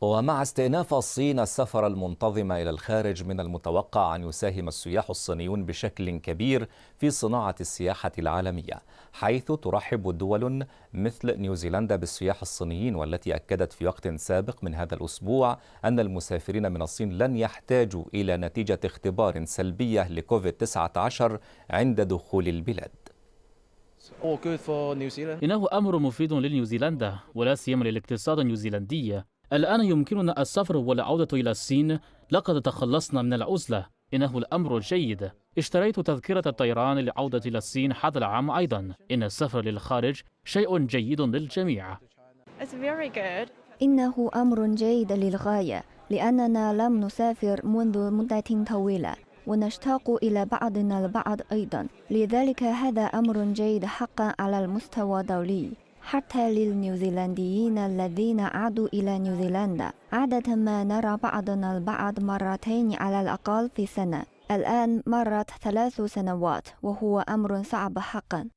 ومع استئناف الصين السفر المنتظم إلى الخارج من المتوقع أن يساهم السياح الصينيون بشكل كبير في صناعة السياحة العالمية حيث ترحب دول مثل نيوزيلندا بالسياح الصينيين والتي أكدت في وقت سابق من هذا الأسبوع أن المسافرين من الصين لن يحتاجوا إلى نتيجة اختبار سلبية لكوفيد-19 عند دخول البلاد oh, إنه أمر مفيد لنيوزيلندا ولا سيما للاقتصاد النيوزيلندي الآن يمكننا السفر والعودة إلى الصين لقد تخلصنا من العزلة إنه الأمر جيد اشتريت تذكرة الطيران للعودة إلى الصين هذا العام أيضا إن السفر للخارج شيء جيد للجميع إنه أمر جيد للغاية لأننا لم نسافر منذ مدة طويلة ونشتاق إلى بعضنا البعض أيضا لذلك هذا أمر جيد حقا على المستوى الدولي حتى للنيوزيلنديين الذين عادوا إلى نيوزيلندا عادة ما نرى بعضنا البعض مرتين على الأقل في سنة الآن مرت ثلاث سنوات وهو أمر صعب حقا